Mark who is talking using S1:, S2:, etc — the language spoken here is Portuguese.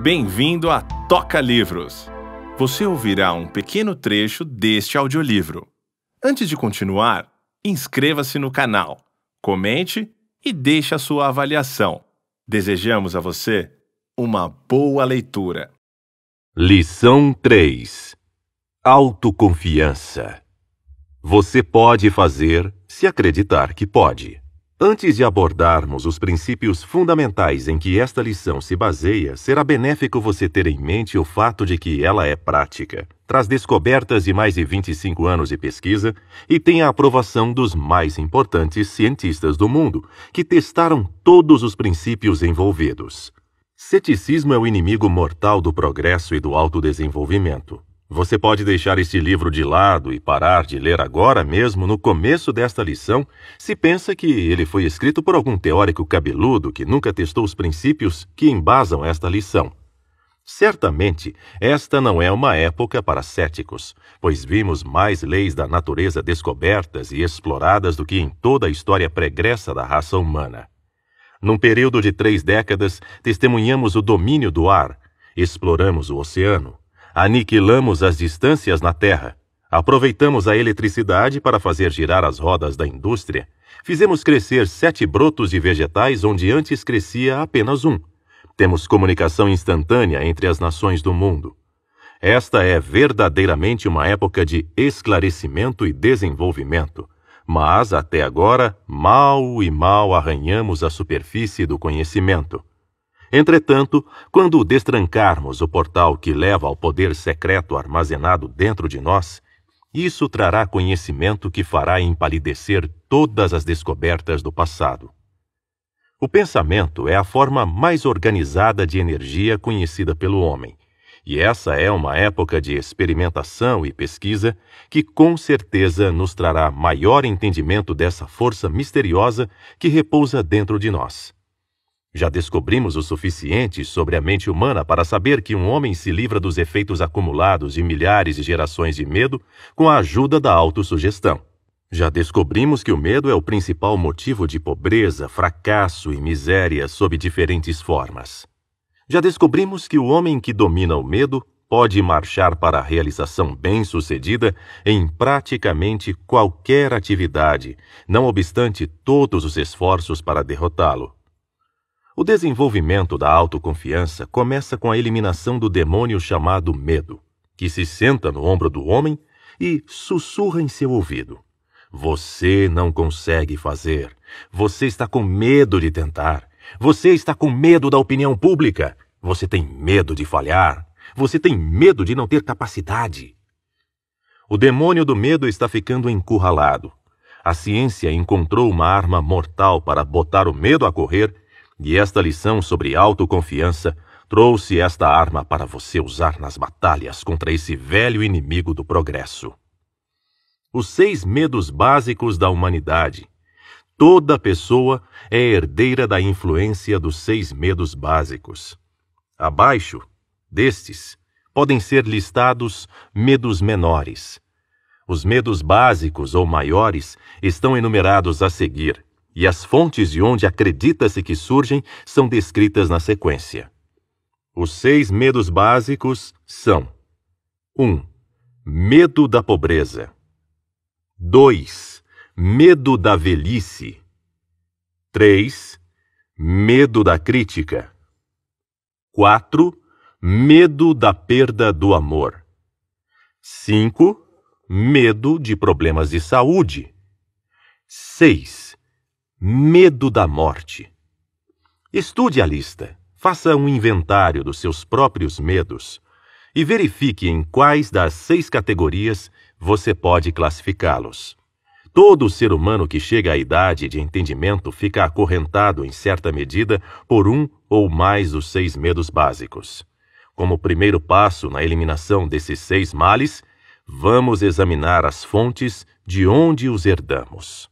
S1: Bem-vindo a Toca Livros! Você ouvirá um pequeno trecho deste audiolivro. Antes de continuar, inscreva-se no canal, comente e deixe a sua avaliação. Desejamos a você uma boa leitura. Lição 3
S2: Autoconfiança Você pode fazer se acreditar que pode. Antes de abordarmos os princípios fundamentais em que esta lição se baseia, será benéfico você ter em mente o fato de que ela é prática, traz descobertas de mais de 25 anos de pesquisa e tem a aprovação dos mais importantes cientistas do mundo, que testaram todos os princípios envolvidos. Ceticismo é o inimigo mortal do progresso e do autodesenvolvimento. Você pode deixar este livro de lado e parar de ler agora mesmo no começo desta lição se pensa que ele foi escrito por algum teórico cabeludo que nunca testou os princípios que embasam esta lição. Certamente, esta não é uma época para céticos, pois vimos mais leis da natureza descobertas e exploradas do que em toda a história pregressa da raça humana. Num período de três décadas, testemunhamos o domínio do ar, exploramos o oceano, aniquilamos as distâncias na Terra, aproveitamos a eletricidade para fazer girar as rodas da indústria, fizemos crescer sete brotos de vegetais onde antes crescia apenas um. Temos comunicação instantânea entre as nações do mundo. Esta é verdadeiramente uma época de esclarecimento e desenvolvimento, mas até agora mal e mal arranhamos a superfície do conhecimento. Entretanto, quando destrancarmos o portal que leva ao poder secreto armazenado dentro de nós, isso trará conhecimento que fará empalidecer todas as descobertas do passado. O pensamento é a forma mais organizada de energia conhecida pelo homem, e essa é uma época de experimentação e pesquisa que com certeza nos trará maior entendimento dessa força misteriosa que repousa dentro de nós. Já descobrimos o suficiente sobre a mente humana para saber que um homem se livra dos efeitos acumulados de milhares de gerações de medo com a ajuda da autossugestão. Já descobrimos que o medo é o principal motivo de pobreza, fracasso e miséria sob diferentes formas. Já descobrimos que o homem que domina o medo pode marchar para a realização bem-sucedida em praticamente qualquer atividade, não obstante todos os esforços para derrotá-lo. O desenvolvimento da autoconfiança começa com a eliminação do demônio chamado medo, que se senta no ombro do homem e sussurra em seu ouvido: Você não consegue fazer. Você está com medo de tentar. Você está com medo da opinião pública. Você tem medo de falhar. Você tem medo de não ter capacidade. O demônio do medo está ficando encurralado. A ciência encontrou uma arma mortal para botar o medo a correr e esta lição sobre autoconfiança trouxe esta arma para você usar nas batalhas contra esse velho inimigo do progresso. Os seis medos básicos da humanidade. Toda pessoa é herdeira da influência dos seis medos básicos. Abaixo destes podem ser listados medos menores. Os medos básicos ou maiores estão enumerados a seguir e as fontes de onde acredita-se que surgem são descritas na sequência. Os seis medos básicos são: 1. Um, medo da pobreza. 2. Medo da velhice. 3. Medo da crítica. 4. Medo da perda do amor. 5. Medo de problemas de saúde. 6 Medo da morte. Estude a lista, faça um inventário dos seus próprios medos e verifique em quais das seis categorias você pode classificá-los. Todo ser humano que chega à idade de entendimento fica acorrentado, em certa medida, por um ou mais dos seis medos básicos. Como primeiro passo na eliminação desses seis males, vamos examinar as fontes de onde os herdamos.